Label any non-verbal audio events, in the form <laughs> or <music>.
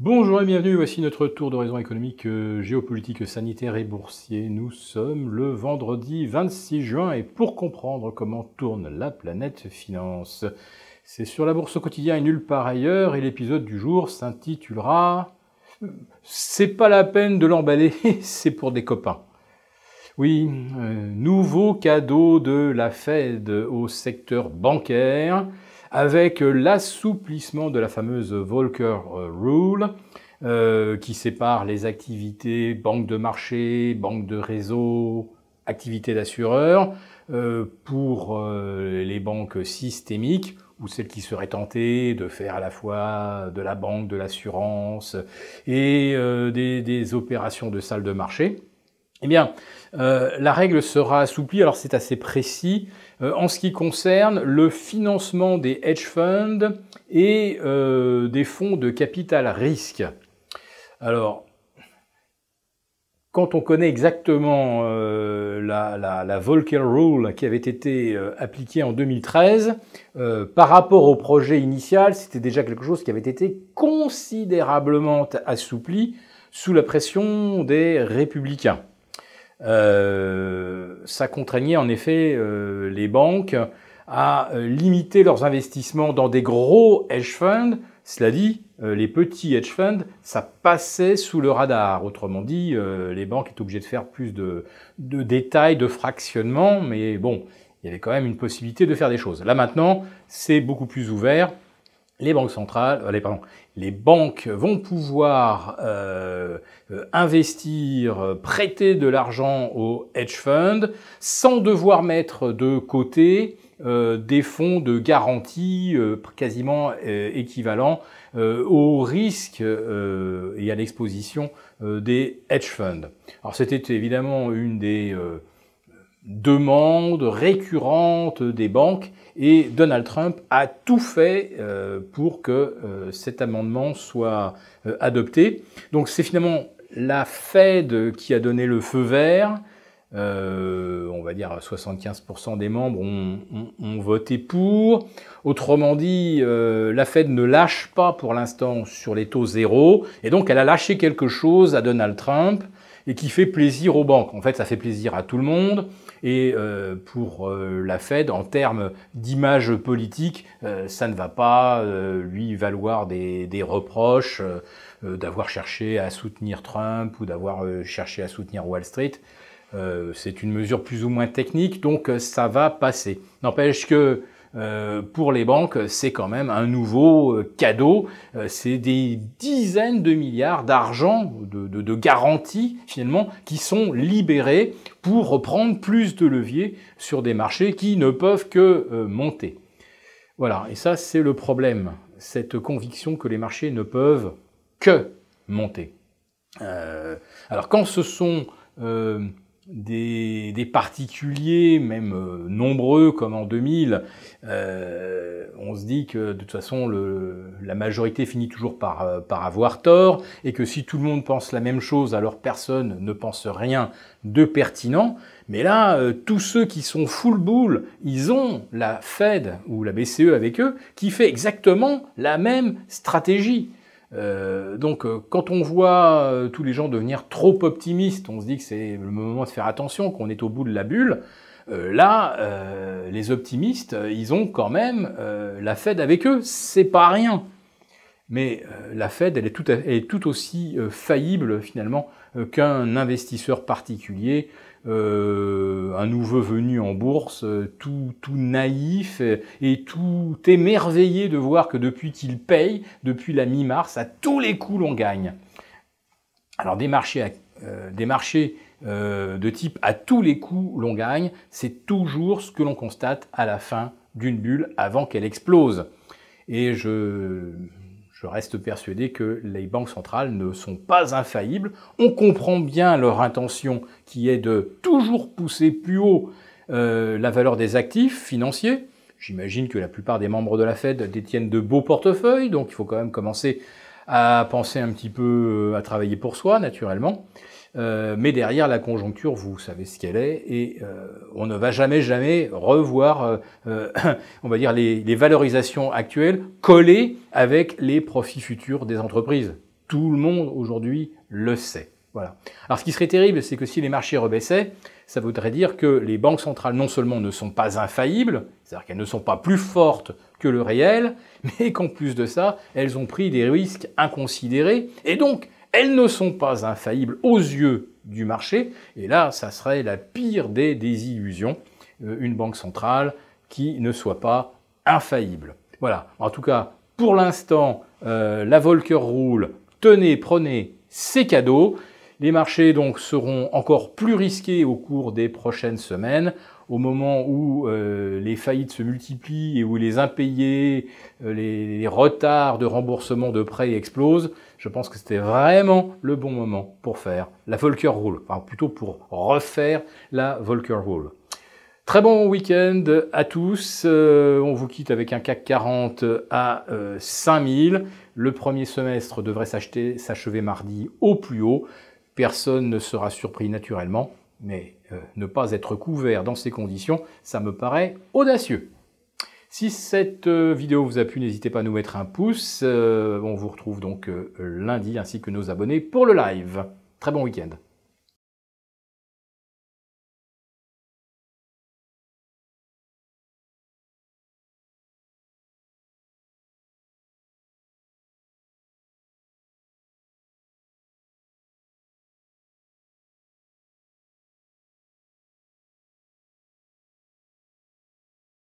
Bonjour et bienvenue, voici notre tour d'horizon économique, euh, géopolitique, sanitaire et boursier. Nous sommes le vendredi 26 juin et pour comprendre comment tourne la planète finance, c'est sur la bourse au quotidien et nulle part ailleurs et l'épisode du jour s'intitulera euh, C'est pas la peine de l'emballer, <laughs> c'est pour des copains. Oui, euh, nouveau cadeau de la Fed au secteur bancaire avec euh, l'assouplissement de la fameuse Volcker euh, Rule, euh, qui sépare les activités banque de marché, banque de réseau, activités d'assureur, pour les banques systémiques ou celles qui seraient tentées de faire à la fois de la banque, de l'assurance et des, des opérations de salle de marché. Eh bien, euh, la règle sera assouplie, alors c'est assez précis, euh, en ce qui concerne le financement des hedge funds et euh, des fonds de capital risque. Alors, quand on connaît exactement la, la, Volcker Rule qui avait été appliquée en 2013, par rapport au projet initial, c'était déjà quelque chose qui avait été considérablement assoupli sous la pression des républicains. Euh, ça contraignait en effet euh, les banques à euh, limiter leurs investissements dans des gros hedge funds. Cela dit, les petits hedge funds, ça passait sous le radar. Autrement dit, les banques étaient obligées de faire plus de, de détails, de fractionnement, mais bon, il y avait quand même une possibilité de faire des choses. Là maintenant, c'est beaucoup plus ouvert les banques centrales, allez, euh, pardon, les banques vont pouvoir euh, euh, investir, prêter de l'argent aux hedge funds sans devoir mettre de côté des fonds de garantie quasiment équivalents au risque et à l'exposition des hedge funds. Alors c'était évidemment une des demande récurrente des banques et Donald Trump a tout fait euh, pour que euh, cet amendement soit euh, adopté. Donc c'est finalement la Fed qui a donné le feu vert euh, on va dire 75% des membres ont, voté pour. Autrement dit, euh, la Fed ne lâche pas pour l'instant sur les taux zéro, et donc elle a lâché quelque chose à Donald Trump et qui fait plaisir aux banques. En fait, ça fait plaisir à tout le monde, et euh, pour la Fed, en termes d'image politique, ça ne va pas lui valoir des reproches d'avoir cherché à soutenir Trump ou d'avoir cherché à soutenir Wall Street. Euh, c'est une mesure plus ou moins technique, donc euh, ça va passer. N'empêche que euh, pour les banques, c'est quand même un nouveau cadeau. c'est des dizaines de milliards d'argent, de, garanties finalement, qui sont libérés pour reprendre plus de leviers sur des marchés qui ne peuvent que monter. Voilà, et ça c'est le problème, cette conviction que les marchés ne peuvent que monter. alors quand ce sont des, particuliers, même euh, nombreux comme en 2000, euh, on se dit que de toute façon la majorité finit toujours euh, par, avoir tort et que si tout le monde pense la même chose, alors personne ne pense rien de pertinent. Mais là, tous ceux qui sont full boule, ils ont la Fed ou la BCE avec eux qui fait exactement la même stratégie. Euh, donc euh, quand on voit euh, tous les gens devenir trop optimistes, on se dit que c'est le moment de faire attention, qu'on est au bout de la bulle. là, les optimistes, ils ont quand même la Fed avec eux, c'est pas rien. Mais la Fed, elle elle est tout aussi faillible finalement qu'un investisseur particulier euh, un nouveau venu en bourse, euh, tout, tout naïf et, tout émerveillé de voir que depuis qu'il paye, depuis la mi-mars, à tous les coups l'on gagne. Alors des marchés, euh, des marchés de type à tous les coups l'on gagne, c'est toujours ce que l'on constate à la fin d'une bulle avant qu'elle explose. Et je, je reste persuadé que les banques centrales ne sont pas infaillibles. On comprend bien leur intention qui est de toujours pousser plus haut euh, la valeur des actifs financiers. J'imagine que la plupart des membres de la Fed détiennent de beaux portefeuilles, donc il faut quand même commencer à penser un petit peu euh, à travailler pour soi, naturellement. Euh, mais derrière, la conjoncture, vous savez ce qu'elle est, et euh, on ne va jamais, jamais revoir, euh, <coughs> on va dire, les, les, valorisations actuelles collées avec les profits futurs des entreprises. Tout le monde aujourd'hui le sait. Voilà. Alors ce qui serait terrible, c'est que si les marchés rebaissaient, ça voudrait dire que les banques centrales non seulement ne sont pas infaillibles, c'est-à-dire qu'elles ne sont pas plus fortes que le réel, mais qu'en plus de ça, elles ont pris des risques inconsidérés, et donc elles ne sont pas infaillibles aux yeux du marché, et là, ça serait la pire des désillusions, euh, une banque centrale qui ne soit pas infaillible. Voilà, en tout cas, pour l'instant, euh, la Volcker roule, tenez, prenez, ces cadeaux. Les marchés donc seront encore plus risqués au cours des prochaines semaines, au moment où euh, les faillites se multiplient et où les impayés, euh, les, retards de remboursement de prêts explosent. Je pense que c'était vraiment le bon moment pour faire la Volcker Rule, enfin plutôt pour refaire la Volcker Rule. Très bon week-end à tous. Euh, on vous quitte avec un CAC 40 à 5000. Le premier semestre devrait s'acheter, s'achever mardi au plus haut. Personne ne sera surpris naturellement, mais euh, ne pas être couvert dans ces conditions, ça me paraît audacieux. Si cette euh, vidéo vous a plu, n'hésitez pas à nous mettre un pouce. Euh, on vous retrouve donc lundi ainsi que nos abonnés pour le live. Très bon week-end.